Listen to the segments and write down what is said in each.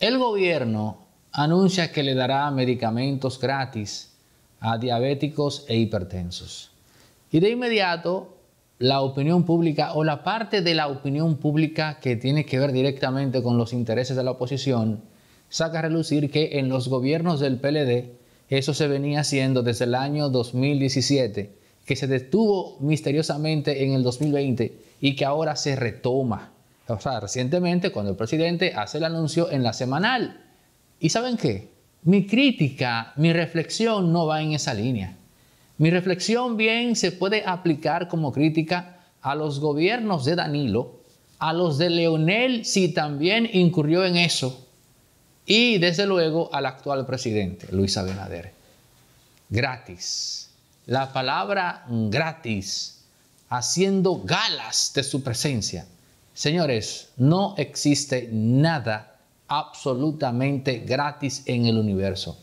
El gobierno anuncia que le dará medicamentos gratis a diabéticos e hipertensos. Y de inmediato, la opinión pública o la parte de la opinión pública que tiene que ver directamente con los intereses de la oposición, saca a relucir que en los gobiernos del PLD eso se venía haciendo desde el año 2017, que se detuvo misteriosamente en el 2020 y que ahora se retoma o sea, recientemente cuando el presidente hace el anuncio en la semanal. ¿Y saben qué? Mi crítica, mi reflexión no va en esa línea. Mi reflexión bien se puede aplicar como crítica a los gobiernos de Danilo, a los de Leonel si también incurrió en eso, y desde luego al actual presidente, Luis Abinader. Gratis. La palabra gratis, haciendo galas de su presencia. Señores, no existe nada absolutamente gratis en el universo.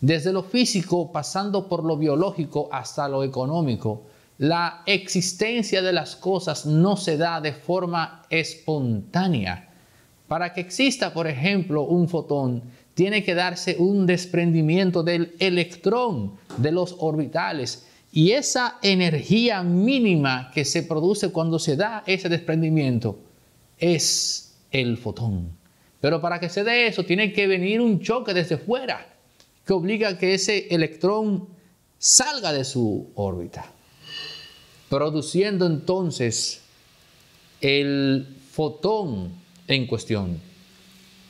Desde lo físico, pasando por lo biológico hasta lo económico, la existencia de las cosas no se da de forma espontánea. Para que exista, por ejemplo, un fotón, tiene que darse un desprendimiento del electrón de los orbitales. Y esa energía mínima que se produce cuando se da ese desprendimiento es el fotón. Pero para que se dé eso, tiene que venir un choque desde fuera que obliga a que ese electrón salga de su órbita, produciendo entonces el fotón en cuestión.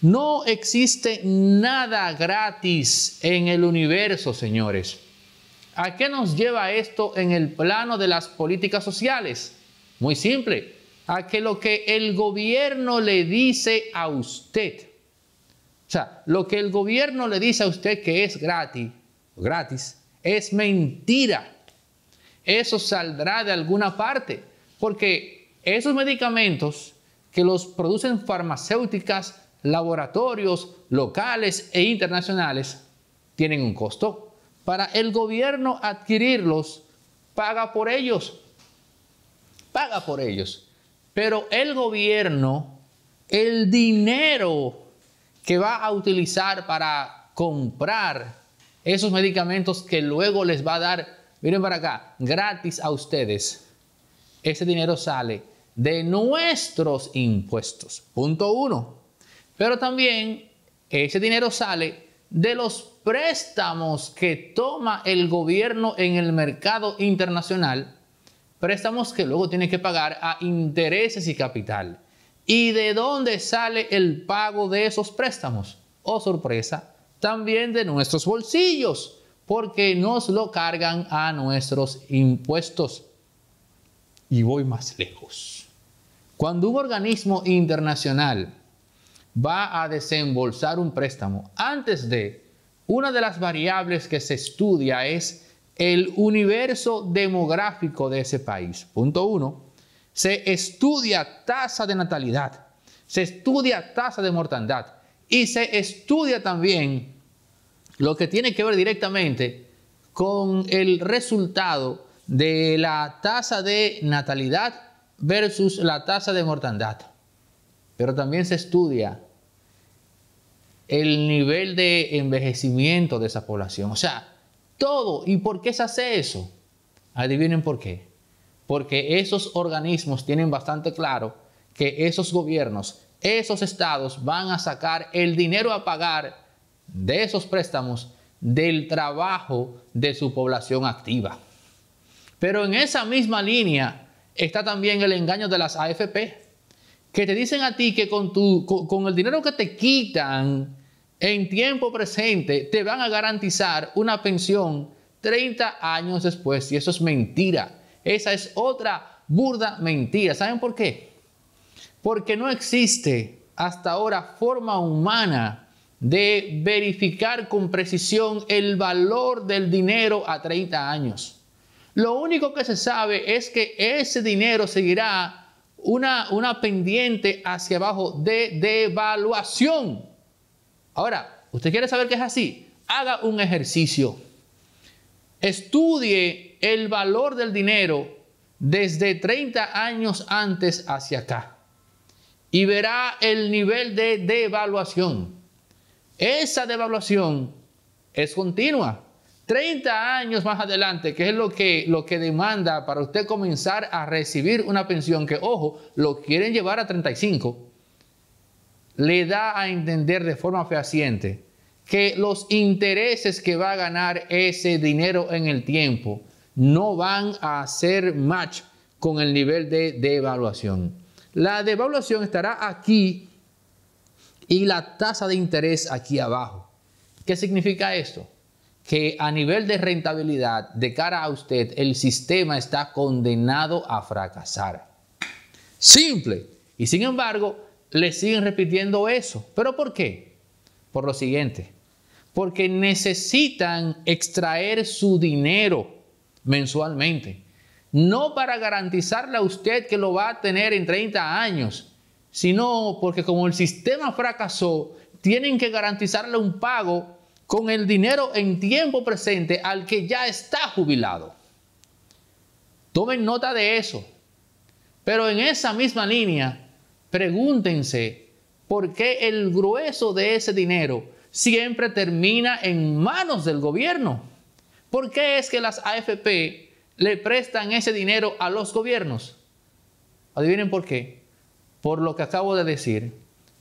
No existe nada gratis en el universo, señores. ¿A qué nos lleva esto en el plano de las políticas sociales? Muy simple a que lo que el gobierno le dice a usted, o sea, lo que el gobierno le dice a usted que es gratis, gratis, es mentira. Eso saldrá de alguna parte, porque esos medicamentos que los producen farmacéuticas, laboratorios locales e internacionales, tienen un costo. Para el gobierno adquirirlos, paga por ellos. Paga por ellos. Pero el gobierno, el dinero que va a utilizar para comprar esos medicamentos que luego les va a dar, miren para acá, gratis a ustedes, ese dinero sale de nuestros impuestos. Punto uno. Pero también ese dinero sale de los préstamos que toma el gobierno en el mercado internacional préstamos que luego tiene que pagar a intereses y capital. ¿Y de dónde sale el pago de esos préstamos? Oh, sorpresa, también de nuestros bolsillos, porque nos lo cargan a nuestros impuestos. Y voy más lejos. Cuando un organismo internacional va a desembolsar un préstamo, antes de, una de las variables que se estudia es el universo demográfico de ese país. Punto uno, se estudia tasa de natalidad, se estudia tasa de mortandad y se estudia también lo que tiene que ver directamente con el resultado de la tasa de natalidad versus la tasa de mortandad. Pero también se estudia el nivel de envejecimiento de esa población. O sea, todo. ¿Y por qué se hace eso? Adivinen por qué. Porque esos organismos tienen bastante claro que esos gobiernos, esos estados van a sacar el dinero a pagar de esos préstamos del trabajo de su población activa. Pero en esa misma línea está también el engaño de las AFP, que te dicen a ti que con, tu, con, el dinero que te quitan en tiempo presente te van a garantizar una pensión 30 años después. Y eso es mentira. Esa es otra burda mentira. ¿Saben por qué? Porque no existe hasta ahora forma humana de verificar con precisión el valor del dinero a 30 años. Lo único que se sabe es que ese dinero seguirá una, una pendiente hacia abajo de devaluación. Ahora, ¿usted quiere saber qué es así? Haga un ejercicio. Estudie el valor del dinero desde 30 años antes hacia acá y verá el nivel de devaluación. Esa devaluación es continua. 30 años más adelante, que es lo que, lo que demanda para usted comenzar a recibir una pensión que, ojo, lo quieren llevar a 35 le da a entender de forma fehaciente que los intereses que va a ganar ese dinero en el tiempo no van a hacer match con el nivel de devaluación. La devaluación estará aquí y la tasa de interés aquí abajo. ¿Qué significa esto? Que a nivel de rentabilidad de cara a usted, el sistema está condenado a fracasar. Simple. Y sin embargo, le siguen repitiendo eso. ¿Pero por qué? Por lo siguiente, porque necesitan extraer su dinero mensualmente, no para garantizarle a usted que lo va a tener en 30 años, sino porque como el sistema fracasó, tienen que garantizarle un pago con el dinero en tiempo presente al que ya está jubilado. Tomen nota de eso. Pero en esa misma línea, Pregúntense por qué el grueso de ese dinero siempre termina en manos del gobierno. ¿Por qué es que las AFP le prestan ese dinero a los gobiernos? Adivinen por qué. Por lo que acabo de decir.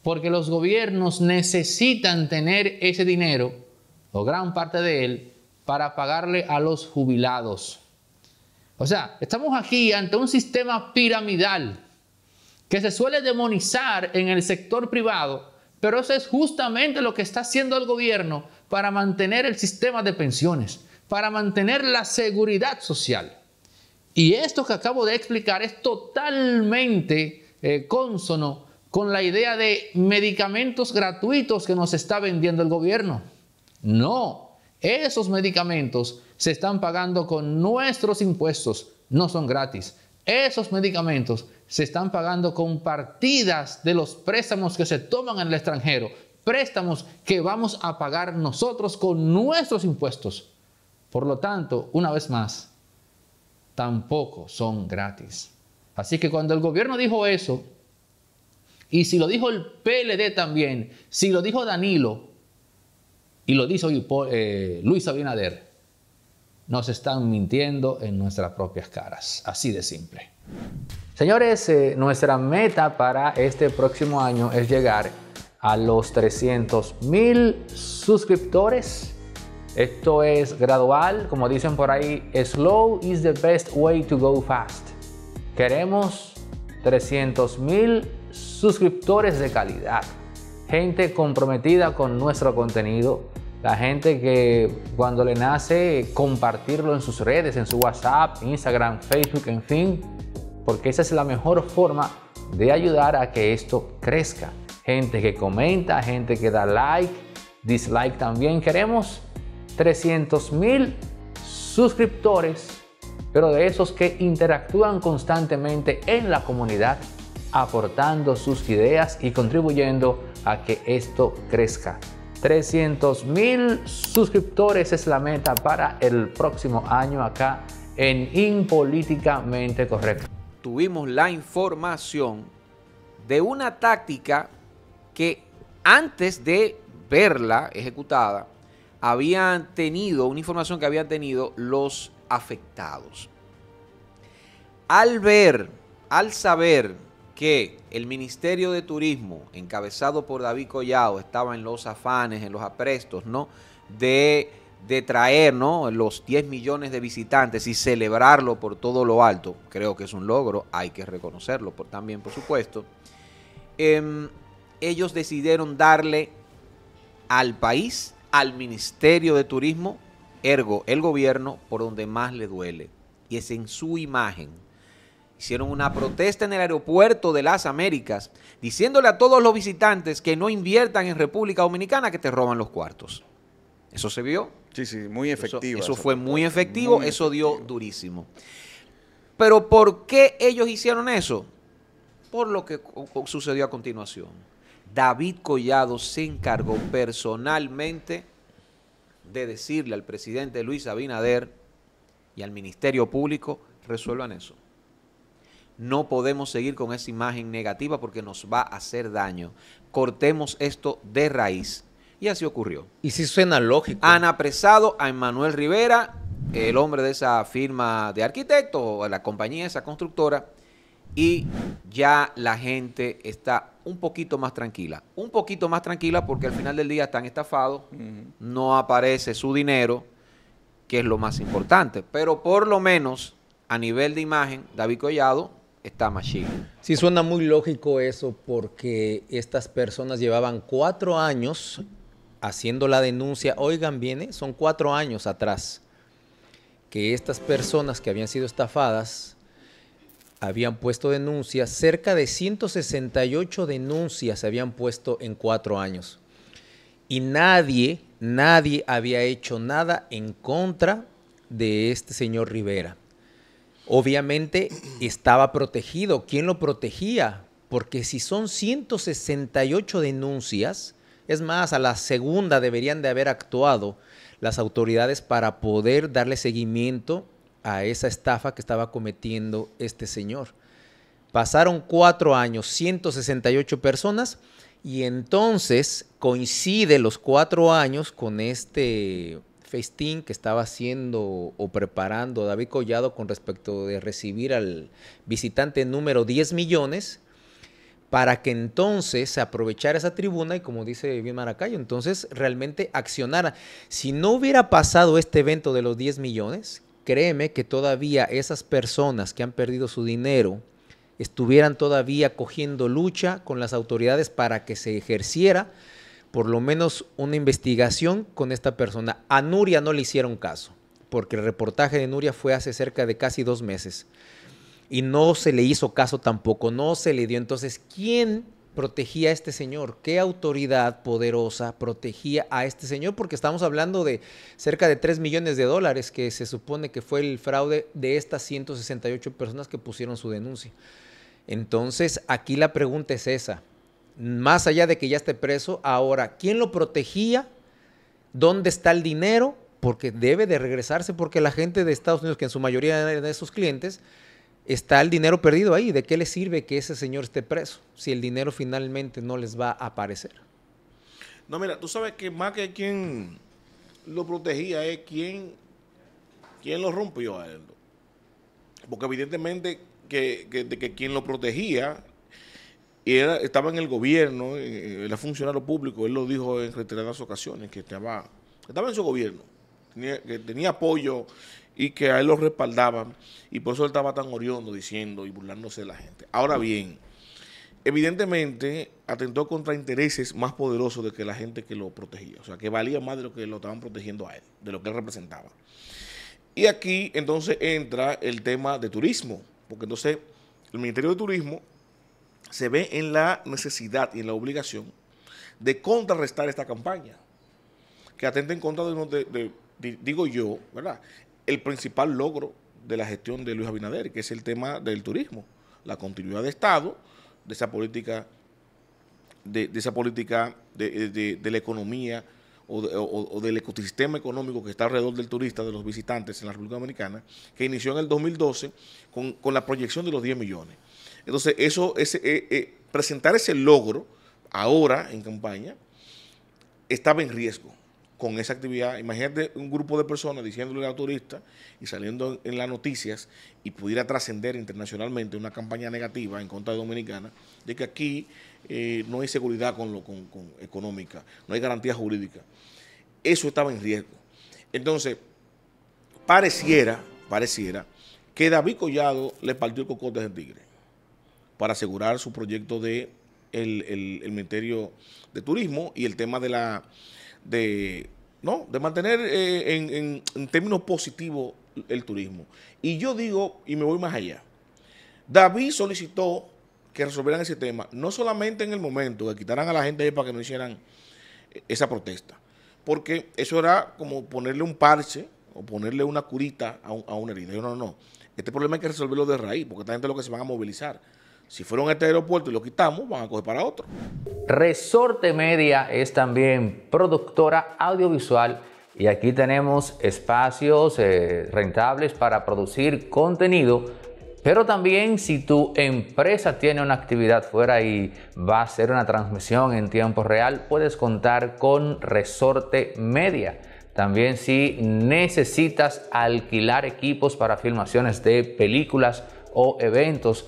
Porque los gobiernos necesitan tener ese dinero, o gran parte de él, para pagarle a los jubilados. O sea, estamos aquí ante un sistema piramidal que se suele demonizar en el sector privado, pero eso es justamente lo que está haciendo el gobierno para mantener el sistema de pensiones, para mantener la seguridad social. Y esto que acabo de explicar es totalmente eh, consono con la idea de medicamentos gratuitos que nos está vendiendo el gobierno. No, esos medicamentos se están pagando con nuestros impuestos, no son gratis. Esos medicamentos se están pagando con partidas de los préstamos que se toman en el extranjero, préstamos que vamos a pagar nosotros con nuestros impuestos. Por lo tanto, una vez más, tampoco son gratis. Así que cuando el gobierno dijo eso, y si lo dijo el PLD también, si lo dijo Danilo, y lo dijo eh, Luis Abinader, nos están mintiendo en nuestras propias caras. Así de simple. Señores, eh, nuestra meta para este próximo año es llegar a los 300 mil suscriptores. Esto es gradual, como dicen por ahí, slow is the best way to go fast. Queremos 300 mil suscriptores de calidad, gente comprometida con nuestro contenido, la gente que cuando le nace compartirlo en sus redes, en su WhatsApp, Instagram, Facebook, en fin, porque esa es la mejor forma de ayudar a que esto crezca. Gente que comenta, gente que da like, dislike también. Queremos 300 mil suscriptores, pero de esos que interactúan constantemente en la comunidad, aportando sus ideas y contribuyendo a que esto crezca. 300 mil suscriptores es la meta para el próximo año acá en Impolíticamente Correcto. Tuvimos la información de una táctica que antes de verla ejecutada, habían tenido, una información que habían tenido los afectados. Al ver, al saber que el Ministerio de Turismo, encabezado por David Collado, estaba en los afanes, en los aprestos, ¿no? De, traer, ¿no? Los 10 millones de visitantes y celebrarlo por todo lo alto. Creo que es un logro, hay que reconocerlo también, por supuesto. Em, ellos decidieron darle al país, al Ministerio de Turismo, ergo el gobierno, por donde más le duele. Y es en su imagen, hicieron una protesta en el aeropuerto de las Américas, diciéndole a todos los visitantes que no inviertan en República Dominicana, que te roban los cuartos. Eso se vio. Sí, sí, muy efectivo. Eso, fue muy efectivo, eso dio durísimo. Pero ¿por qué ellos hicieron eso? Por lo que sucedió a continuación. David Collado se encargó personalmente de decirle al presidente Luis Abinader y al Ministerio Público, resuelvan eso. No podemos seguir con esa imagen negativa porque nos va a hacer daño. Cortemos esto de raíz. Y así ocurrió. Y si suena lógico. Han apresado a Emanuel Rivera, el hombre de esa firma de arquitecto, o la compañía, esa constructora, y ya la gente está un poquito más tranquila. Un poquito más tranquila porque al final del día están estafados, no aparece su dinero, que es lo más importante. Pero por lo menos a nivel de imagen, David Collado está Sí, suena muy lógico eso porque estas personas llevaban cuatro años haciendo la denuncia. Oigan viene, ¿eh? son cuatro años atrás que estas personas que habían sido estafadas habían puesto denuncias. Cerca de 168 denuncias se habían puesto en cuatro años. Y nadie, nadie había hecho nada en contra de este señor Rivera obviamente estaba protegido. ¿Quién lo protegía? Porque si son 168 denuncias, es más, a la segunda deberían de haber actuado las autoridades para poder darle seguimiento a esa estafa que estaba cometiendo este señor. Pasaron cuatro años, 168 personas, y entonces coincide los cuatro años con este festín que estaba haciendo o preparando David Collado con respecto de recibir al visitante número 10 millones para que entonces se aprovechara esa tribuna y como dice bien Maracayo, entonces realmente accionara. Si no hubiera pasado este evento de los 10 millones, créeme que todavía esas personas que han perdido su dinero estuvieran todavía cogiendo lucha con las autoridades para que se ejerciera por lo menos una investigación con esta persona. A Nuria no le hicieron caso, porque el reportaje de Nuria fue hace cerca de casi dos meses. Y no se le hizo caso tampoco, no se le dio. Entonces, ¿quién protegía a este señor? ¿Qué autoridad poderosa protegía a este señor? Porque estamos hablando de cerca de 3 millones de dólares que se supone que fue el fraude de estas 168 personas que pusieron su denuncia. Entonces, aquí la pregunta es esa más allá de que ya esté preso, ahora, ¿quién lo protegía? ¿Dónde está el dinero? Porque debe de regresarse, porque la gente de Estados Unidos, que en su mayoría eran de sus clientes, está el dinero perdido ahí. ¿De qué le sirve que ese señor esté preso si el dinero finalmente no les va a aparecer? No, mira, tú sabes que más que quien lo protegía es quien, lo rompió a él. Porque evidentemente que, de que quien lo protegía y estaba en el gobierno, era eh, eh, funcionario público, él lo dijo en reiteradas ocasiones, que estaba, estaba en su gobierno, que tenía apoyo y que a él lo respaldaban, y por eso él estaba tan oriundo diciendo y burlándose de la gente. Ahora bien, evidentemente atentó contra intereses más poderosos de que la gente que lo protegía, o sea, que valía más de lo que lo estaban protegiendo a él, de lo que él representaba. Y aquí entonces entra el tema de turismo, porque entonces el Ministerio de Turismo se ve en la necesidad y en la obligación de contrarrestar esta campaña, que atenta en contra de, de, digo yo, ¿verdad? El principal logro de la gestión de Luis Abinader, que es el tema del turismo, la continuidad de Estado, de esa política, de, esa política de, la economía o, del ecosistema económico que está alrededor del turista, de los visitantes en la República Dominicana, que inició en el 2012 con, con la proyección de los 10 millones. Entonces, eso, eh, eh, presentar ese logro ahora en campaña estaba en riesgo con esa actividad. Imagínate un grupo de personas diciéndole al turista y saliendo en las noticias y pudiera trascender internacionalmente una campaña negativa en contra de Dominicana, de que aquí eh, no hay seguridad con lo, económica, no hay garantía jurídica. Eso estaba en riesgo. Entonces, pareciera, pareciera que David Collado le partió el cocote de tigre para asegurar su proyecto de el, Ministerio de Turismo y el tema de la de no de mantener eh, en, términos positivos el turismo. Y yo digo, y me voy más allá, David solicitó que resolvieran ese tema, no solamente en el momento, de quitaran a la gente ahí para que no hicieran eh, esa protesta, porque eso era como ponerle un parche o ponerle una curita a, un, a una herida. Yo no, no, no. Este problema hay que resolverlo de raíz, porque esta gente es lo que se van a movilizar. Si fueron a este aeropuerto y lo quitamos, van a coger para otro. Resorte Media es también productora audiovisual y aquí tenemos espacios eh, rentables para producir contenido. Pero también si tu empresa tiene una actividad fuera y va a hacer una transmisión en tiempo real, puedes contar con Resorte Media. También si necesitas alquilar equipos para filmaciones de películas o eventos,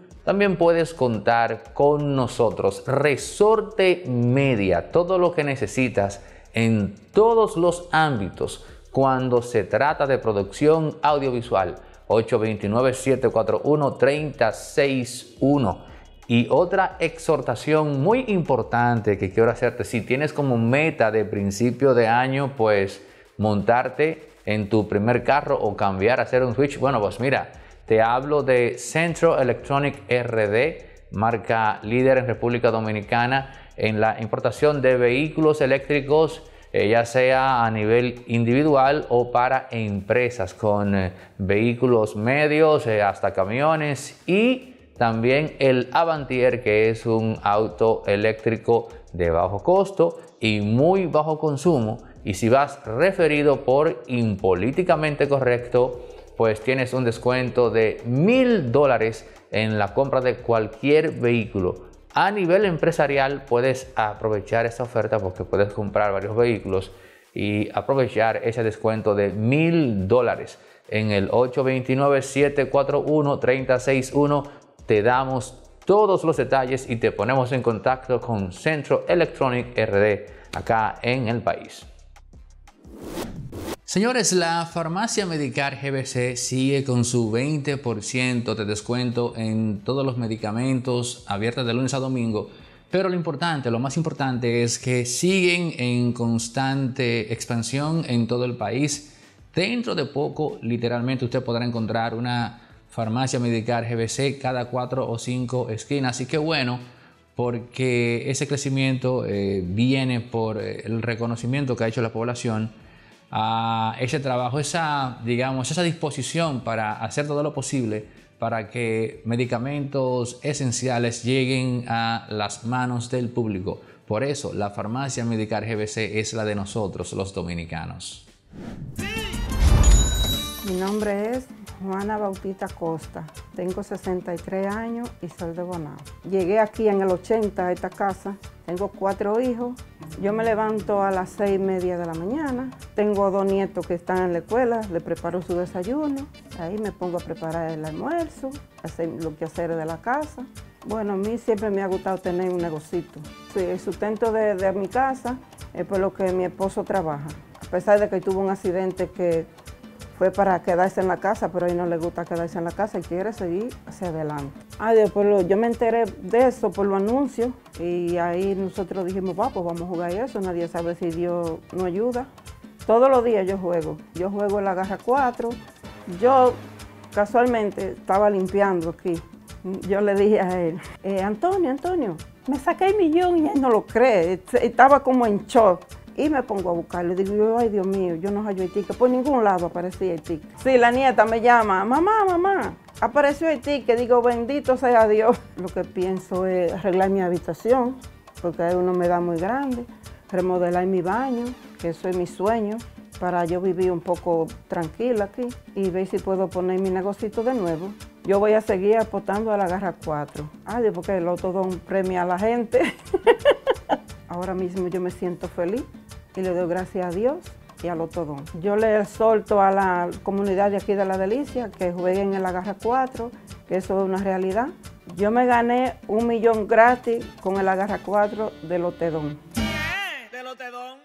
también puedes contar con nosotros, Resorte Media, todo lo que necesitas en todos los ámbitos cuando se trata de producción audiovisual. 829-741-3061. Y otra exhortación muy importante que quiero hacerte, si tienes como meta de principio de año, pues montarte en tu primer carro o cambiar, hacer un switch, bueno, pues mira, te hablo de Centro Electronic RD, marca líder en República Dominicana en la importación de vehículos eléctricos, eh, ya sea a nivel individual o para empresas, con eh, vehículos medios eh, hasta camiones y también el Avantier, que es un auto eléctrico de bajo costo y muy bajo consumo. Y si vas referido por impolíticamente correcto, pues tienes un descuento de mil dólares en la compra de cualquier vehículo. A nivel empresarial puedes aprovechar esta oferta porque puedes comprar varios vehículos y aprovechar ese descuento de mil dólares. En el 829-741-361 te damos todos los detalles y te ponemos en contacto con Centro Electronic RD acá en el país. Señores, la farmacia Medicar GBC sigue con su 20% de descuento en todos los medicamentos abiertos de lunes a domingo. Pero lo importante, lo más importante es que siguen en constante expansión en todo el país. Dentro de poco, literalmente, usted podrá encontrar una farmacia Medicar GBC cada cuatro o cinco esquinas. Así que bueno, porque ese crecimiento eh, viene por eh, el reconocimiento que ha hecho la población a ese trabajo, esa, digamos, esa disposición para hacer todo lo posible para que medicamentos esenciales lleguen a las manos del público. Por eso, la farmacia Medicar GBC es la de nosotros, los dominicanos. Mi nombre es Juana Bautista Costa, tengo 63 años y soy de Bonao. Llegué aquí en el 80 a esta casa, tengo cuatro hijos, yo me levanto a las seis y media de la mañana, tengo dos nietos que están en la escuela, le preparo su desayuno, ahí me pongo a preparar el almuerzo, hacer lo que hacer de la casa. Bueno, a mí siempre me ha gustado tener un negocito. el sustento de, de mi casa es por lo que mi esposo trabaja. A pesar de que tuvo un accidente que fue para quedarse en la casa, pero a él no le gusta quedarse en la casa y quiere seguir hacia adelante. Ay, después yo me enteré de eso por los anuncios y ahí nosotros dijimos, va, pues vamos a jugar eso, nadie sabe si Dios nos ayuda. Todos los días yo juego, yo juego en la garra 4, yo casualmente estaba limpiando aquí. Yo le dije a él, eh, Antonio, Antonio, me saqué el millón y él no lo cree, estaba como en shock. Y me pongo a buscarlo. digo, ay Dios mío, yo no hallo Haití, que por ningún lado aparecía Haití. Sí, la nieta me llama, mamá, mamá, apareció Haití, que digo, bendito sea Dios. Lo que pienso es arreglar mi habitación, porque uno me da muy grande, remodelar mi baño, que eso es mi sueño, para yo vivir un poco tranquila aquí y ver si puedo poner mi negocito de nuevo. Yo voy a seguir apostando a la garra 4. Ay, ah, porque el otro don premia a la gente. Ahora mismo yo me siento feliz y le doy gracias a Dios y a Otodón. Yo le exhorto a la comunidad de aquí de La Delicia que jueguen en la Garra 4, que eso es una realidad. Yo me gané un millón gratis con el Agarra 4 de Lotedón. ¿Qué?